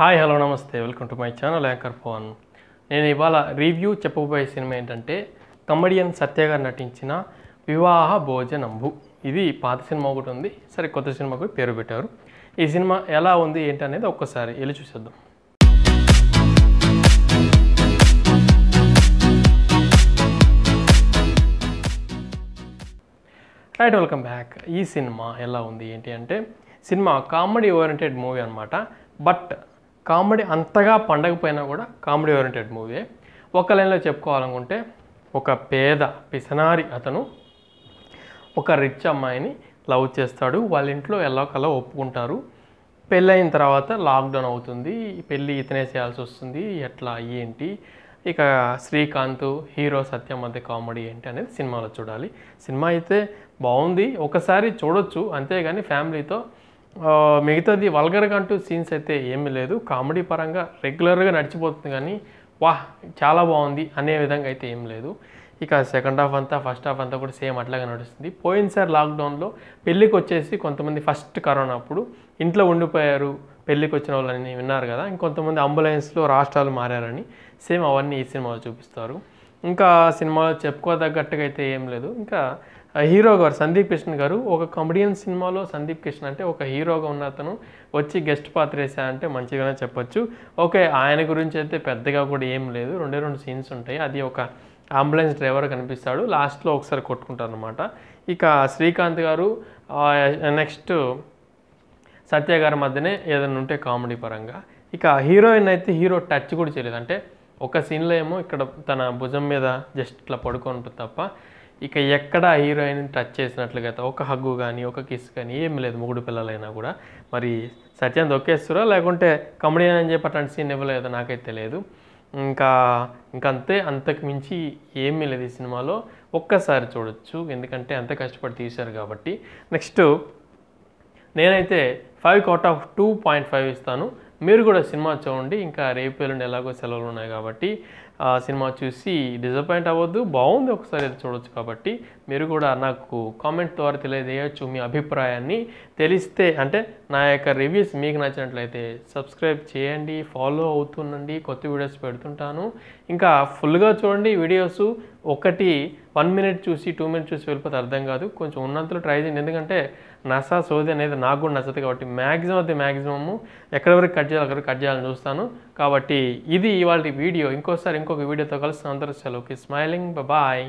hi hello నమస్తే welcome to my channel anchor phone నేను ఇవాళ రివ్యూ చెప్పబోయే సినిమా ఏంటంటే కమెడియన్ సత్య గారు నటించిన వివాహ భోజనంబు ఇది పాత సినిమా ఒకటి ఉంది సరే కొత్త సినిమాకు పేరు పెట్టారు ఈ సినిమా ఎలా ఉంది ఏంటనేది ఒక్కసారి వెళ్ళి చూసేద్దాం రైట్ వెల్కమ్ బ్యాక్ ఈ సినిమా ఎలా ఉంది ఏంటి అంటే సినిమా కామెడీ ఓరియంటెడ్ మూవీ అనమాట బట్ కామెడీ అంతగా పండగపోయినా కూడా కామెడీ ఓరియంటెడ్ మూవీ ఒక లైన్లో చెప్పుకోవాలనుకుంటే ఒక పేద పిసనారి అతను ఒక రిచ్ అమ్మాయిని లవ్ చేస్తాడు వాళ్ళ ఇంట్లో ఎల్లో ఒకలా ఒప్పుకుంటారు పెళ్ళైన తర్వాత లాక్డౌన్ అవుతుంది పెళ్ళి ఇతనే చేయాల్సి వస్తుంది ఎట్లా ఏంటి ఇక శ్రీకాంత్ హీరో సత్యం మధ్య కామెడీ ఏంటి అనేది సినిమాలో చూడాలి సినిమా అయితే బాగుంది ఒకసారి చూడొచ్చు అంతేగాని ఫ్యామిలీతో మిగతాది వల్గర్గా అంటూ సీన్స్ అయితే ఏమీ లేదు కామెడీ పరంగా రెగ్యులర్గా నడిచిపోతుంది కానీ వాహ్ చాలా బాగుంది అనే విధంగా అయితే ఏం లేదు ఇక సెకండ్ హాఫ్ అంతా ఫస్ట్ హాఫ్ అంతా కూడా సేమ్ అట్లాగే నడుస్తుంది పోయినసారి లాక్డౌన్లో పెళ్ళికి వచ్చేసి కొంతమంది ఫస్ట్ కరోనా అప్పుడు ఇంట్లో ఉండిపోయారు పెళ్ళికి వచ్చిన వాళ్ళని విన్నారు కదా ఇంకొంతమంది అంబులెన్స్లో రాష్ట్రాలు మారారని సేమ్ అవన్నీ ఈ సినిమాలో చూపిస్తారు ఇంకా సినిమాలో చెప్పుకోదగ్గట్టుగా అయితే ఏం లేదు ఇంకా హీరో గారు సందీప్ కృష్ణ గారు ఒక కమెడియన్ సినిమాలో సందీప్ కృష్ణ అంటే ఒక హీరోగా ఉన్న అతను వచ్చి గెస్ట్ పాత్ర వేసాడంటే మంచిగానే చెప్పొచ్చు ఓకే ఆయన గురించి అయితే పెద్దగా కూడా ఏం లేదు రెండే రెండు సీన్స్ ఉంటాయి అది ఒక అంబులెన్స్ డ్రైవర్ కనిపిస్తాడు లాస్ట్లో ఒకసారి కొట్టుకుంటారు అనమాట ఇక శ్రీకాంత్ గారు నెక్స్ట్ సత్య గారి మధ్యనే ఏదైనా ఉంటే కామెడీ పరంగా ఇక హీరోయిన్ అయితే హీరో టచ్ కూడా చేయలేదు అంటే ఒక సీన్లో ఏమో ఇక్కడ తన భుజం మీద జస్ట్ ఇట్లా పడుకొని ఉంటుంది తప్ప ఇక ఎక్కడ హీరోయిన్ టచ్ చేసినట్లుగా ఒక హగ్గు కానీ ఒక కిస్ కానీ ఏం లేదు మూడు పిల్లలైనా కూడా మరి సత్యాన్ని దొక్కేస్తురా లేకుంటే కమెడియన్ అని చెప్పి అటువంటి సీన్ ఇవ్వలేదో నాకైతే తెలియదు ఇంకా ఇంకంతే అంతకు మించి ఏమీ లేదు ఈ సినిమాలో ఒక్కసారి చూడొచ్చు ఎందుకంటే అంత కష్టపడి తీశారు కాబట్టి నెక్స్ట్ నేనైతే five out of two point five ఇస్తాను మీరు కూడా సినిమా చూడండి ఇంకా రేపు ఎల్లుండి ఎలాగో సెలవులు ఉన్నాయి కాబట్టి ఆ సినిమా చూసి డిసప్పాయింట్ అవ్వద్దు బాగుంది ఒకసారి చూడొచ్చు కాబట్టి మీరు కూడా నాకు కామెంట్ ద్వారా తెలియజేయచ్చు మీ అభిప్రాయాన్ని తెలిస్తే అంటే నా యొక్క రివ్యూస్ మీకు నచ్చినట్లయితే సబ్స్క్రైబ్ చేయండి ఫాలో అవుతుండండి కొత్త వీడియోస్ పెడుతుంటాను ఇంకా ఫుల్గా చూడండి వీడియోస్ ఒకటి వన్ మినిట్ చూసి టూ మినిట్ చూసి వెళ్ళిపోతే అర్థం కాదు కొంచెం ఉన్నంతలో ట్రై చేయండి ఎందుకంటే నసా సోది అనేది నాకు కూడా నచ్చదు కాబట్టి మ్యాక్సిమం అయితే మ్యాక్సిమము ఎక్కడి వరకు కట్ చేయాలి అక్కడ కట్ చేయాలని చూస్తాను కాబట్టి ఇది ఇవాళ వీడియో ఇంకోసారి ఇంకొక వీడియోతో కలిసి అందరూ సెలవుకి స్మైలింగ్ బాయ్